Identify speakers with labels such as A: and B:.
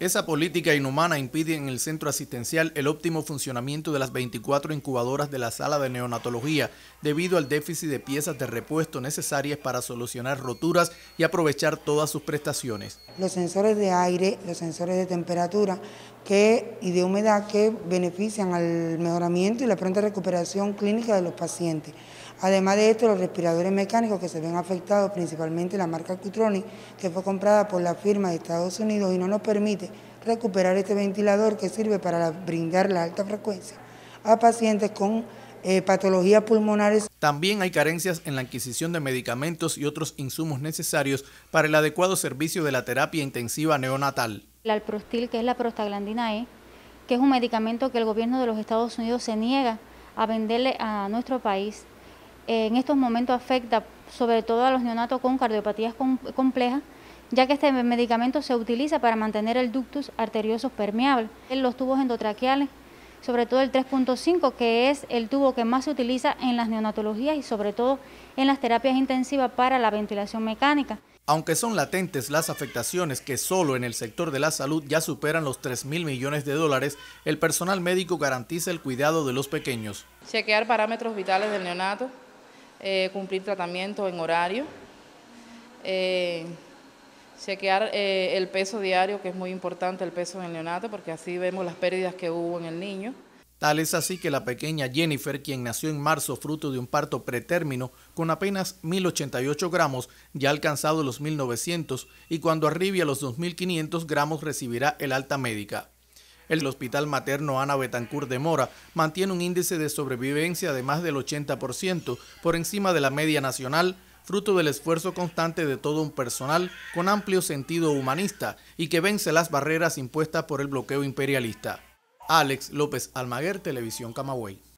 A: Esa política inhumana impide en el centro asistencial el óptimo funcionamiento de las 24 incubadoras de la sala de neonatología debido al déficit de piezas de repuesto necesarias para solucionar roturas y aprovechar todas sus prestaciones.
B: Los sensores de aire, los sensores de temperatura que, y de humedad que benefician al mejoramiento y la pronta recuperación clínica de los pacientes. Además de esto, los respiradores mecánicos que se ven afectados, principalmente la marca Cutroni, que fue comprada por la firma de Estados Unidos y no nos permite recuperar este ventilador que sirve para brindar la alta frecuencia a pacientes con eh, patologías pulmonares.
A: También hay carencias en la adquisición de medicamentos y otros insumos necesarios para el adecuado servicio de la terapia intensiva neonatal.
C: La alprostil, que es la prostaglandina E, que es un medicamento que el gobierno de los Estados Unidos se niega a venderle a nuestro país. Eh, en estos momentos afecta sobre todo a los neonatos con cardiopatías complejas, ya que este medicamento se utiliza para mantener el ductus arterioso permeable. En Los tubos endotraqueales sobre todo el 3.5, que es el tubo que más se utiliza en las neonatologías y sobre todo en las terapias intensivas para la ventilación mecánica.
A: Aunque son latentes las afectaciones que solo en el sector de la salud ya superan los 3 mil millones de dólares, el personal médico garantiza el cuidado de los pequeños.
D: Chequear parámetros vitales del neonato, eh, cumplir tratamiento en horario, eh, Chequear eh, el peso diario, que es muy importante el peso en el neonato, porque así vemos las pérdidas que hubo en el niño.
A: Tal es así que la pequeña Jennifer, quien nació en marzo fruto de un parto pretérmino con apenas 1.088 gramos, ya ha alcanzado los 1.900 y cuando arribe a los 2.500 gramos recibirá el alta médica. El Hospital Materno Ana Betancourt de Mora mantiene un índice de sobrevivencia de más del 80% por encima de la media nacional fruto del esfuerzo constante de todo un personal con amplio sentido humanista y que vence las barreras impuestas por el bloqueo imperialista. Alex López Almaguer, Televisión Camagüey.